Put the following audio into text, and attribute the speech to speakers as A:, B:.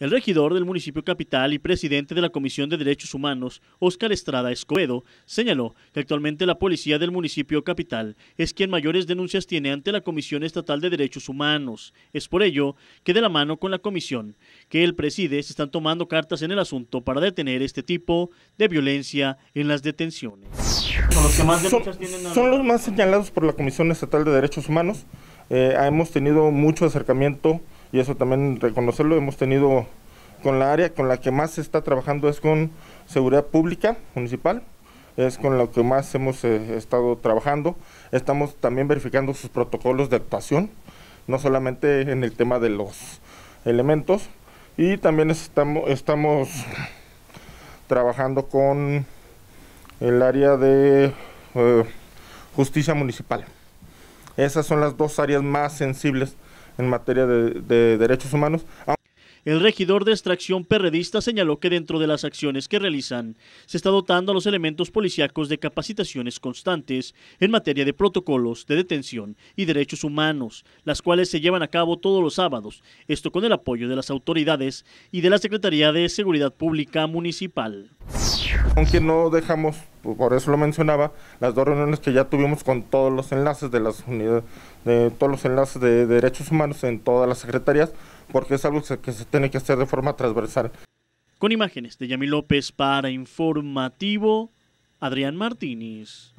A: El regidor del municipio capital y presidente de la Comisión de Derechos Humanos, Óscar Estrada Escobedo, señaló que actualmente la policía del municipio capital es quien mayores denuncias tiene ante la Comisión Estatal de Derechos Humanos. Es por ello que de la mano con la comisión que él preside se están tomando cartas en el asunto para detener este tipo de violencia en las detenciones. Son
B: los, más señalados por la Comisión Estatal de Derechos Humanos. Eh, hemos tenido mucho acercamiento y eso también reconocerlo, hemos tenido con la área con la que más se está trabajando es con seguridad pública municipal, es con lo que más hemos eh, estado trabajando. Estamos también verificando sus protocolos de actuación, no solamente en el tema de los elementos, y también estamos, estamos trabajando con el área de eh, justicia municipal. Esas son las dos áreas más sensibles en materia de, derechos humanos. Ah,
A: el regidor de extracción perredista señaló que dentro de las acciones que realizan
B: se está dotando
A: a los elementos policiacos de capacitaciones constantes en materia de protocolos de detención y derechos humanos, las cuales se llevan a cabo todos los sábados, esto con el apoyo de las autoridades y de la Secretaría de Seguridad Pública Municipal.
B: Aunque no dejamos, pues, por eso lo mencionaba, las dos reuniones que ya tuvimos con todos los enlaces de las unidades, de todos los enlaces de, derechos humanos en todas las secretarías, porque es algo que se tiene que hacer de forma transversal.
A: Con imágenes de Yami López para Informativo, Adrián Martínez.